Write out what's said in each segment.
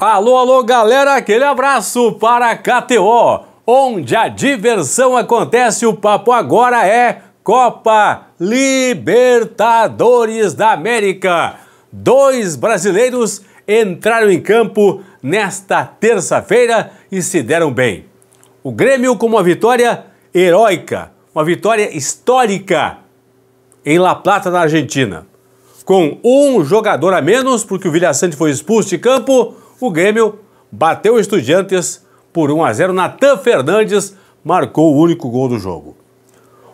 Alô, alô, galera, aquele abraço para a KTO, onde a diversão acontece. O papo agora é Copa Libertadores da América. Dois brasileiros entraram em campo nesta terça-feira e se deram bem. O Grêmio com uma vitória heróica, uma vitória histórica em La Plata, na Argentina. Com um jogador a menos, porque o Villasante foi expulso de campo, o Grêmio bateu o Estudiantes por 1 a 0. Natan Fernandes marcou o único gol do jogo.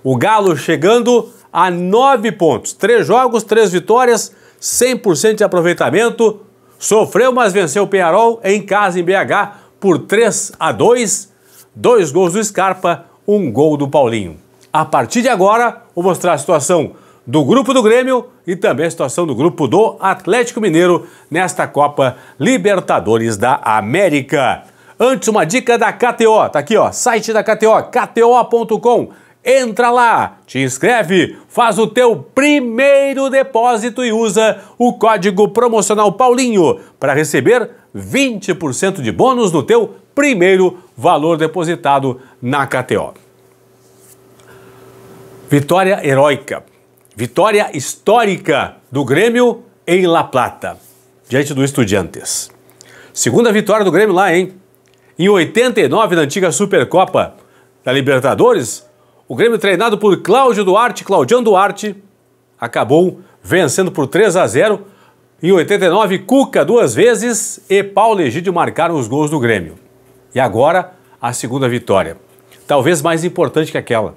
O Galo chegando a 9 pontos, 3 jogos, 3 vitórias, 100% de aproveitamento. Sofreu, mas venceu o Penharol em casa em BH por 3 a 2. Dois gols do Scarpa, um gol do Paulinho. A partir de agora, vou mostrar a situação do grupo do Grêmio e também a situação do grupo do Atlético Mineiro nesta Copa Libertadores da América. Antes, uma dica da KTO, tá aqui ó, site da KTO, kto.com. Entra lá, te inscreve, faz o teu primeiro depósito e usa o código promocional Paulinho para receber 20% de bônus no teu primeiro valor depositado na KTO. Vitória heróica Vitória histórica do Grêmio em La Plata, diante do Estudiantes. Segunda vitória do Grêmio lá, hein? Em 89, na antiga Supercopa da Libertadores, o Grêmio treinado por Cláudio Duarte, Claudião Duarte, acabou vencendo por 3 a 0. Em 89, Cuca duas vezes e Paulo Egídio marcaram os gols do Grêmio. E agora, a segunda vitória. Talvez mais importante que aquela.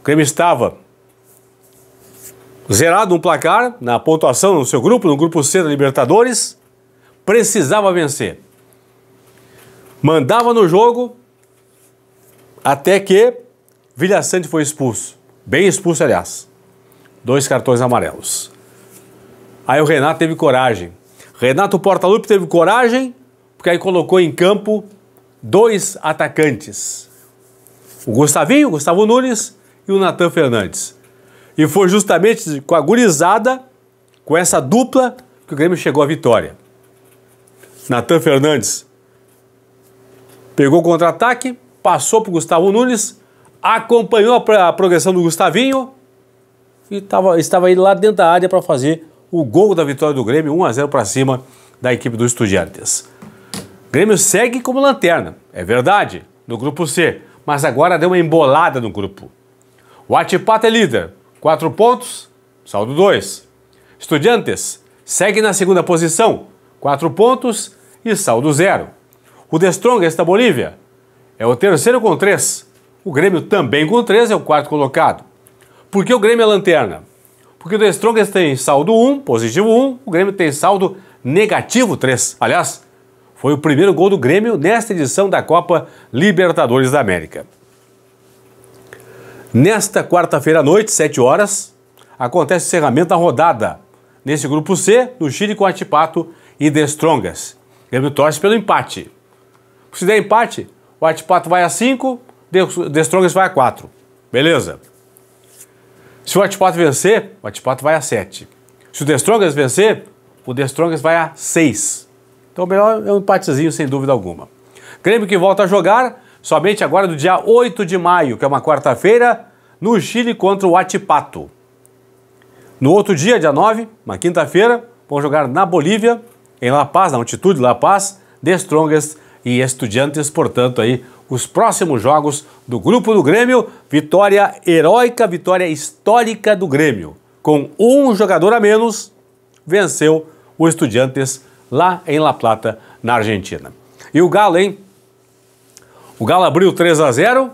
O Grêmio estava zerado um placar, na pontuação no seu grupo, no grupo C da Libertadores, precisava vencer. Mandava no jogo até que Vilhaçante foi expulso. Bem expulso, aliás. Dois cartões amarelos. Aí o Renato teve coragem. Renato Portaluppi teve coragem, porque aí colocou em campo dois atacantes. O Gustavinho, Gustavo Nunes e o Natan Fernandes. E foi justamente com a gurizada, com essa dupla, que o Grêmio chegou à vitória. Natan Fernandes pegou o contra-ataque, passou para o Gustavo Nunes, acompanhou a progressão do Gustavinho e tava, estava aí lá dentro da área para fazer o gol da vitória do Grêmio, 1 a 0 para cima da equipe do Estudiantes. O Grêmio segue como lanterna, é verdade, no grupo C, mas agora deu uma embolada no grupo. O Atipata é líder, 4 pontos, saldo 2. Estudiantes segue na segunda posição, 4 pontos e saldo 0. O The Strongest da Bolívia é o terceiro com 3. O Grêmio também com 3 é o quarto colocado. Por que o Grêmio é lanterna? Porque o The Strongest tem saldo 1, positivo 1, o Grêmio tem saldo negativo 3. Aliás, foi o primeiro gol do Grêmio nesta edição da Copa Libertadores da América. Nesta quarta-feira à noite, 7 horas, acontece o encerramento da rodada. Nesse grupo C, no Chile com Atipato e The Destrongas. Grêmio torce pelo empate. Se der empate, o Atipato vai a 5, The Destrongas vai a 4. Beleza. Se o Atipato vencer, o Atipato vai a 7. Se o The vencer, o The vai a 6. Então melhor é um empatezinho, sem dúvida alguma. Grêmio que volta a jogar somente agora do dia 8 de maio, que é uma quarta-feira, no Chile contra o Atipato. No outro dia, dia 9, uma quinta-feira, vão jogar na Bolívia, em La Paz, na altitude La Paz, The Strongest e Estudiantes, portanto, aí os próximos jogos do grupo do Grêmio, vitória heróica, vitória histórica do Grêmio. Com um jogador a menos, venceu o Estudiantes lá em La Plata, na Argentina. E o Galo, hein? O Galo abriu 3 x 0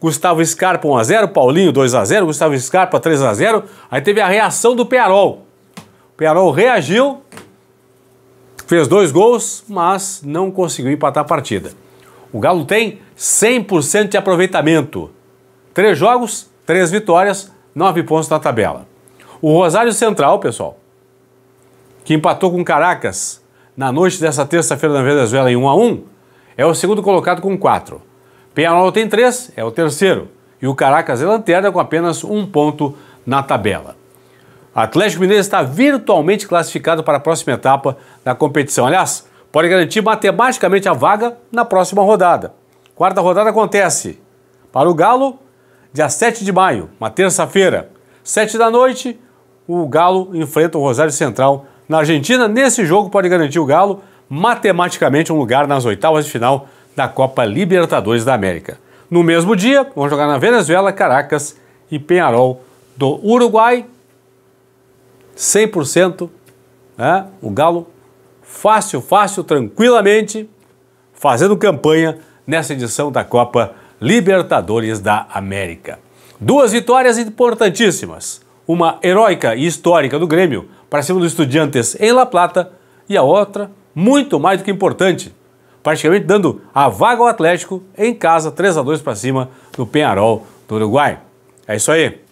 Gustavo Scarpa 1x0, Paulinho 2x0, Gustavo Scarpa 3x0. Aí teve a reação do Pearol. O Pearol reagiu, fez dois gols, mas não conseguiu empatar a partida. O Galo tem 100% de aproveitamento. Três jogos, três vitórias, nove pontos na tabela. O Rosário Central, pessoal, que empatou com Caracas na noite dessa terça-feira na Venezuela em 1 x 1 é o segundo colocado com 4. Penharol tem 3, é o terceiro. E o Caracas é lanterna com apenas um ponto na tabela. O Atlético Mineiro está virtualmente classificado para a próxima etapa da competição. Aliás, pode garantir matematicamente a vaga na próxima rodada. Quarta rodada acontece para o Galo, dia 7 de maio, uma terça-feira, 7 da noite. O Galo enfrenta o Rosário Central na Argentina. Nesse jogo pode garantir o Galo matematicamente um lugar nas oitavas de final da Copa Libertadores da América. No mesmo dia, vão jogar na Venezuela, Caracas e Penharol do Uruguai. 100%, né? o Galo fácil, fácil, tranquilamente, fazendo campanha nessa edição da Copa Libertadores da América. Duas vitórias importantíssimas. Uma heróica e histórica do Grêmio para cima dos Estudiantes em La Plata e a outra muito mais do que importante, praticamente dando a vaga ao Atlético em casa 3 a 2 para cima do Penharol do Uruguai. É isso aí.